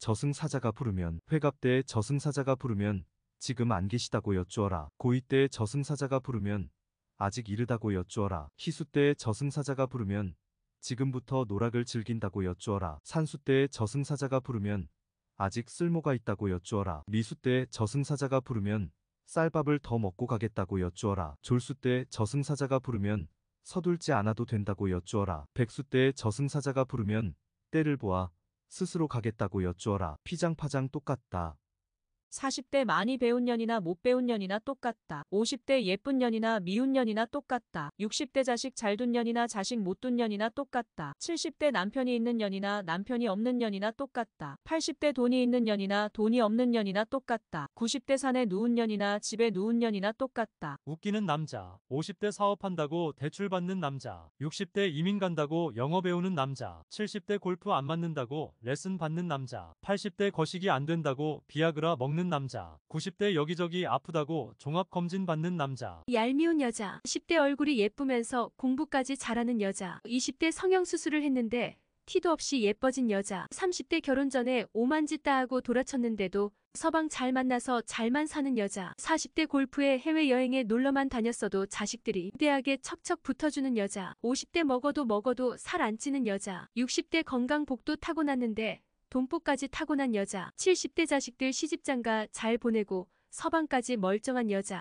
저승사자가 부르면 회갑 때 저승사자가 부르면 지금 안 계시다고 여쭈어라. 고이 때 저승사자가 부르면 아직 이르다고 여쭈어라. 희수 때 저승사자가 부르면 지금부터 노락을 즐긴다고 여쭈어라. 산수 때 저승사자가 부르면 아직 쓸모가 있다고 여쭈어라. 미수 때 저승사자가 부르면 쌀밥을 더 먹고 가겠다고 여쭈어라. 졸수 때 저승사자가 부르면 서둘지 않아도 된다고 여쭈어라. 백수 때 저승사자가 부르면 때를 보아 스스로 가겠다고 여쭈어라. 피장파장 똑같다. 40대 많이 배운 년이나 못 배운 년이나 똑같다. 50대 예쁜 년이나 미운 년이나 똑같다. 60대 자식 잘 둔 년이나 자식 못 둔 년이나 똑같다. 70대 남편이 있는 년이나 남편이 없는 년이나 똑같다. 80대 돈이 있는 년이나 돈이 없는 년이나 똑같다. 90대 산에 누운 년이나 집에 누운 년이나 똑같다. 웃기는 남자. 50대 사업한다고 대출받는 남자. 60대 이민 간다고 영어 배우는 남자. 70대 골프 안 맞는다고 레슨 받는 남자. 80대 거식이 안 된다고 비아그라 먹는 받는 남자 90대 여기저기 아프다고 종합검진 받는 남자 얄미운 여자 10대 얼굴이 예쁘면서 공부까지 잘하는 여자 20대 성형수술을 했는데 티도 없이 예뻐진 여자 30대 결혼 전에 오만짓 다 하고 돌아쳤는데도 서방 잘 만나서 잘만 사는 여자 40대 골프에 해외여행에 놀러만 다녔어도 자식들이 대학에 척척 붙어주는 여자 50대 먹어도 먹어도 살 안 찌는 여자 60대 건강복도 타고났는데 돈포까지 타고난 여자, 70대 자식들 시집장가 잘 보내고 서방까지 멀쩡한 여자,